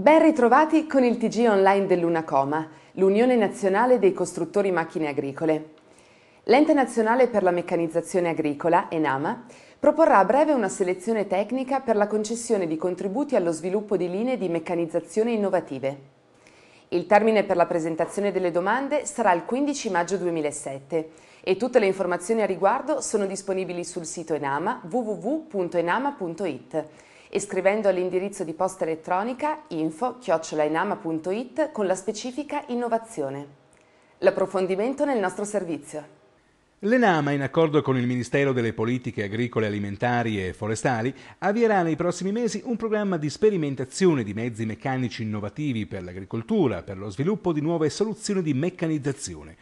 Ben ritrovati con il TG online dell'Unacoma, l'Unione Nazionale dei Costruttori Macchine Agricole. L'Ente Nazionale per la Meccanizzazione Agricola, ENAMA, proporrà a breve una selezione tecnica per la concessione di contributi allo sviluppo di linee di meccanizzazione innovative. Il termine per la presentazione delle domande sarà il 15 maggio 2007 e tutte le informazioni a riguardo sono disponibili sul sito Enama www.enama.it e scrivendo all'indirizzo di posta elettronica info-inama.it con la specifica innovazione. L'approfondimento nel nostro servizio. L'Enama, in accordo con il Ministero delle Politiche Agricole Alimentari e Forestali, avvierà nei prossimi mesi un programma di sperimentazione di mezzi meccanici innovativi per l'agricoltura, per lo sviluppo di nuove soluzioni di meccanizzazione.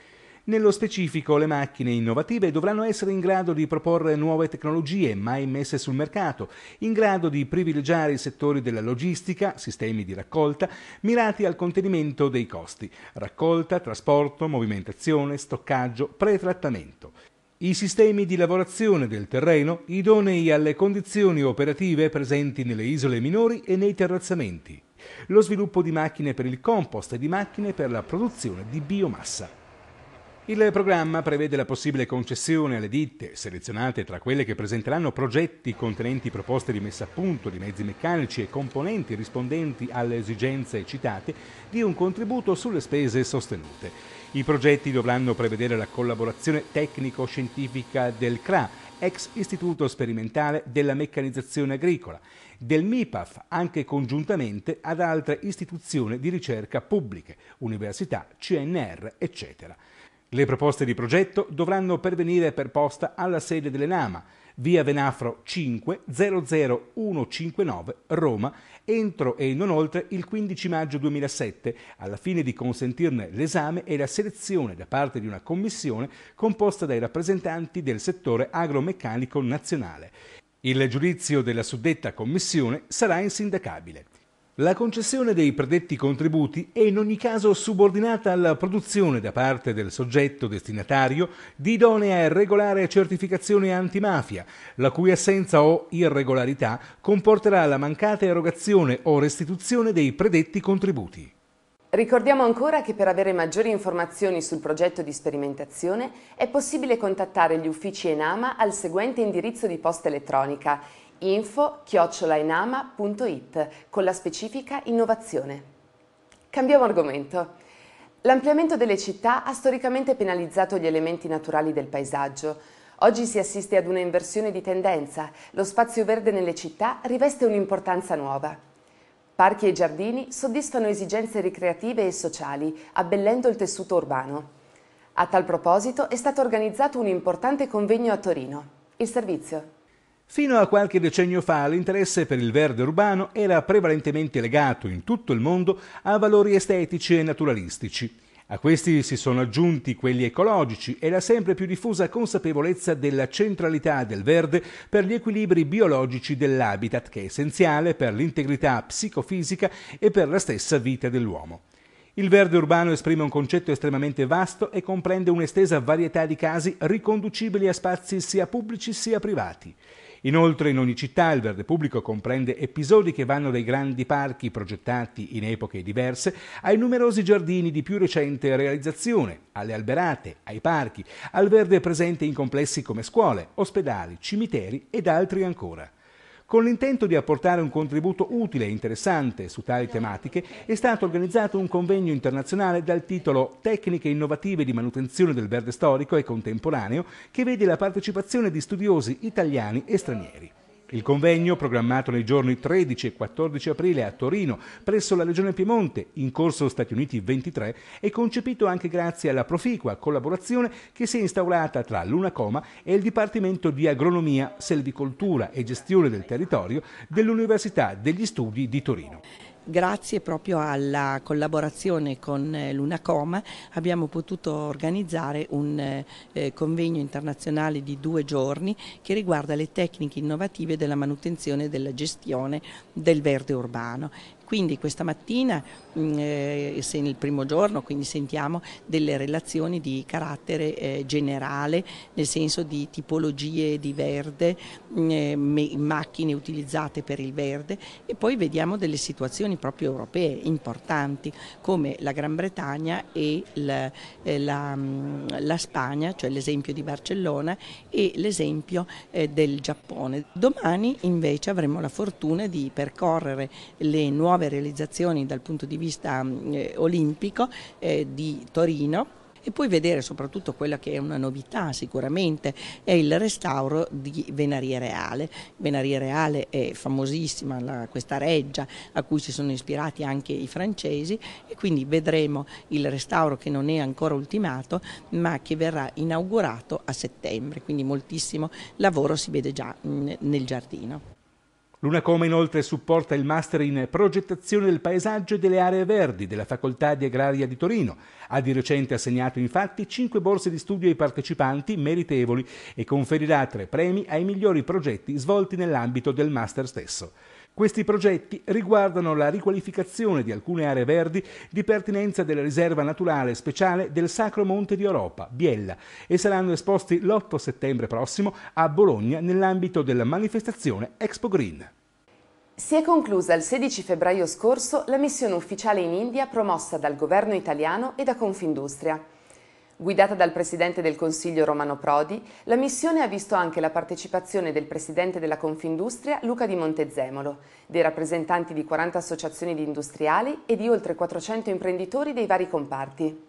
Nello specifico le macchine innovative dovranno essere in grado di proporre nuove tecnologie mai messe sul mercato, in grado di privilegiare i settori della logistica, sistemi di raccolta, mirati al contenimento dei costi, raccolta, trasporto, movimentazione, stoccaggio, pretrattamento. I sistemi di lavorazione del terreno idonei alle condizioni operative presenti nelle isole minori e nei terrazzamenti. Lo sviluppo di macchine per il compost e di macchine per la produzione di biomassa. Il programma prevede la possibile concessione alle ditte selezionate tra quelle che presenteranno progetti contenenti proposte di messa a punto di mezzi meccanici e componenti rispondenti alle esigenze citate di un contributo sulle spese sostenute. I progetti dovranno prevedere la collaborazione tecnico-scientifica del CRA ex Istituto Sperimentale della Meccanizzazione Agricola, del MIPAF, anche congiuntamente ad altre istituzioni di ricerca pubbliche, università, CNR, eccetera. Le proposte di progetto dovranno pervenire per posta alla sede dell'ENAMA, via Venafro 5 00159 Roma, entro e non oltre il 15 maggio 2007, alla fine di consentirne l'esame e la selezione da parte di una commissione composta dai rappresentanti del settore agromeccanico nazionale. Il giudizio della suddetta commissione sarà insindacabile. La concessione dei predetti contributi è in ogni caso subordinata alla produzione da parte del soggetto destinatario di idonea e regolare certificazione antimafia, la cui assenza o irregolarità comporterà la mancata erogazione o restituzione dei predetti contributi. Ricordiamo ancora che per avere maggiori informazioni sul progetto di sperimentazione è possibile contattare gli uffici Enama al seguente indirizzo di posta elettronica info-inama.it con la specifica innovazione. Cambiamo argomento. L'ampliamento delle città ha storicamente penalizzato gli elementi naturali del paesaggio. Oggi si assiste ad una inversione di tendenza, lo spazio verde nelle città riveste un'importanza nuova. Parchi e giardini soddisfano esigenze ricreative e sociali, abbellendo il tessuto urbano. A tal proposito è stato organizzato un importante convegno a Torino. Il servizio. Fino a qualche decennio fa l'interesse per il verde urbano era prevalentemente legato in tutto il mondo a valori estetici e naturalistici. A questi si sono aggiunti quelli ecologici e la sempre più diffusa consapevolezza della centralità del verde per gli equilibri biologici dell'habitat che è essenziale per l'integrità psicofisica e per la stessa vita dell'uomo. Il verde urbano esprime un concetto estremamente vasto e comprende un'estesa varietà di casi riconducibili a spazi sia pubblici sia privati. Inoltre in ogni città il verde pubblico comprende episodi che vanno dai grandi parchi progettati in epoche diverse ai numerosi giardini di più recente realizzazione, alle alberate, ai parchi, al verde presente in complessi come scuole, ospedali, cimiteri ed altri ancora. Con l'intento di apportare un contributo utile e interessante su tali tematiche è stato organizzato un convegno internazionale dal titolo Tecniche innovative di manutenzione del verde storico e contemporaneo che vede la partecipazione di studiosi italiani e stranieri. Il convegno, programmato nei giorni 13 e 14 aprile a Torino, presso la Regione Piemonte, in corso Stati Uniti 23, è concepito anche grazie alla proficua collaborazione che si è instaurata tra l'Unacoma e il Dipartimento di Agronomia, Selvicoltura e Gestione del Territorio dell'Università degli Studi di Torino grazie proprio alla collaborazione con eh, l'UNACOMA abbiamo potuto organizzare un eh, eh, convegno internazionale di due giorni che riguarda le tecniche innovative della manutenzione e della gestione del verde urbano quindi questa mattina, mm, eh, se nel primo giorno, quindi sentiamo delle relazioni di carattere eh, generale, nel senso di tipologie di verde, mm, eh, macchine utilizzate per il verde e poi vediamo delle situazioni proprio europee importanti come la Gran Bretagna e la, eh, la, mm, la Spagna, cioè l'esempio di Barcellona e l'esempio eh, del Giappone. Domani invece avremo la fortuna di percorrere le nuove nuove realizzazioni dal punto di vista mm, eh, olimpico eh, di Torino e poi vedere soprattutto quella che è una novità sicuramente è il restauro di Venaria Reale. Venaria Reale è famosissima, la, questa reggia a cui si sono ispirati anche i francesi e quindi vedremo il restauro che non è ancora ultimato ma che verrà inaugurato a settembre, quindi moltissimo lavoro si vede già mm, nel giardino. L'UNACOM inoltre supporta il master in progettazione del paesaggio e delle aree verdi della Facoltà di Agraria di Torino. Ha di recente assegnato infatti cinque borse di studio ai partecipanti meritevoli e conferirà tre premi ai migliori progetti svolti nell'ambito del master stesso. Questi progetti riguardano la riqualificazione di alcune aree verdi di pertinenza della riserva naturale speciale del Sacro Monte di Europa, Biella, e saranno esposti l'8 settembre prossimo a Bologna nell'ambito della manifestazione Expo Green. Si è conclusa il 16 febbraio scorso la missione ufficiale in India promossa dal governo italiano e da Confindustria. Guidata dal Presidente del Consiglio Romano Prodi, la missione ha visto anche la partecipazione del Presidente della Confindustria Luca Di Montezemolo, dei rappresentanti di 40 associazioni di industriali e di oltre 400 imprenditori dei vari comparti.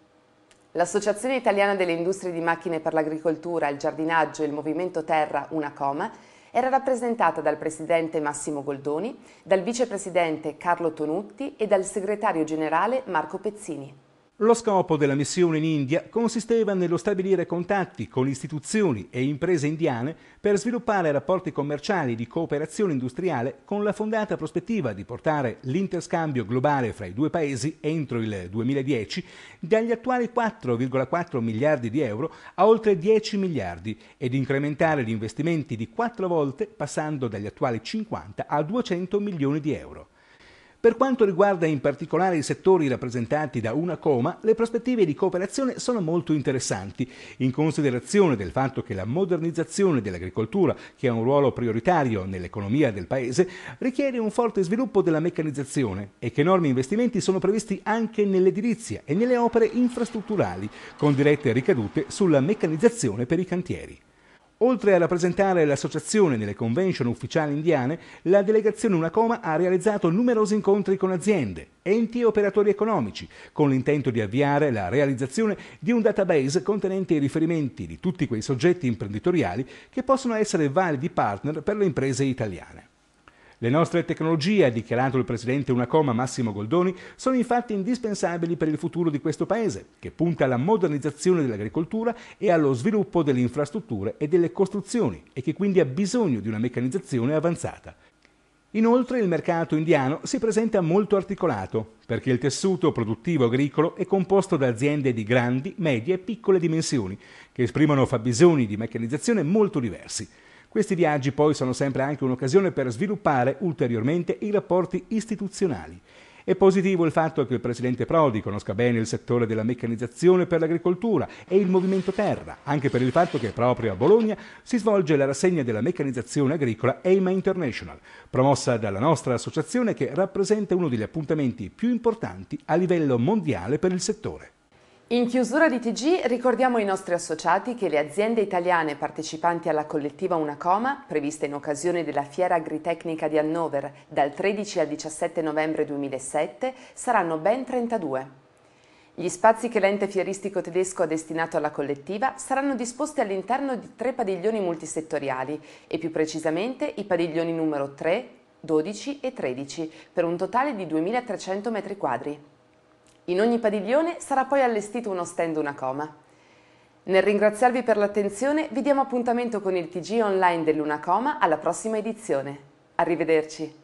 L'Associazione Italiana delle Industrie di Macchine per l'Agricoltura, il Giardinaggio e il Movimento Terra, Unacoma, era rappresentata dal Presidente Massimo Goldoni, dal Vicepresidente Carlo Tonutti e dal Segretario Generale Marco Pezzini. Lo scopo della missione in India consisteva nello stabilire contatti con istituzioni e imprese indiane per sviluppare rapporti commerciali di cooperazione industriale con la fondata prospettiva di portare l'interscambio globale fra i due paesi entro il 2010 dagli attuali 4,4 miliardi di euro a oltre 10 miliardi ed incrementare gli investimenti di quattro volte passando dagli attuali 50 a 200 milioni di euro. Per quanto riguarda in particolare i settori rappresentati da una coma, le prospettive di cooperazione sono molto interessanti, in considerazione del fatto che la modernizzazione dell'agricoltura, che ha un ruolo prioritario nell'economia del Paese, richiede un forte sviluppo della meccanizzazione e che enormi investimenti sono previsti anche nell'edilizia e nelle opere infrastrutturali, con dirette ricadute sulla meccanizzazione per i cantieri. Oltre a rappresentare l'associazione nelle convention ufficiali indiane, la delegazione Unacoma ha realizzato numerosi incontri con aziende, enti e operatori economici, con l'intento di avviare la realizzazione di un database contenente i riferimenti di tutti quei soggetti imprenditoriali che possono essere validi partner per le imprese italiane. Le nostre tecnologie, ha dichiarato il presidente Unacoma Massimo Goldoni, sono infatti indispensabili per il futuro di questo Paese, che punta alla modernizzazione dell'agricoltura e allo sviluppo delle infrastrutture e delle costruzioni e che quindi ha bisogno di una meccanizzazione avanzata. Inoltre il mercato indiano si presenta molto articolato, perché il tessuto produttivo agricolo è composto da aziende di grandi, medie e piccole dimensioni, che esprimono fabbisogni di meccanizzazione molto diversi. Questi viaggi poi sono sempre anche un'occasione per sviluppare ulteriormente i rapporti istituzionali. È positivo il fatto che il presidente Prodi conosca bene il settore della meccanizzazione per l'agricoltura e il movimento terra, anche per il fatto che proprio a Bologna si svolge la rassegna della meccanizzazione agricola EIMA International, promossa dalla nostra associazione che rappresenta uno degli appuntamenti più importanti a livello mondiale per il settore. In chiusura di TG ricordiamo ai nostri associati che le aziende italiane partecipanti alla collettiva Unacoma, prevista in occasione della Fiera Agritecnica di Hannover dal 13 al 17 novembre 2007, saranno ben 32. Gli spazi che l'ente fieristico tedesco ha destinato alla collettiva saranno disposti all'interno di tre padiglioni multisettoriali e più precisamente i padiglioni numero 3, 12 e 13 per un totale di 2.300 m2. In ogni padiglione sarà poi allestito uno stand Una Coma. Nel ringraziarvi per l'attenzione vi diamo appuntamento con il TG online dell'Unacoma alla prossima edizione. Arrivederci.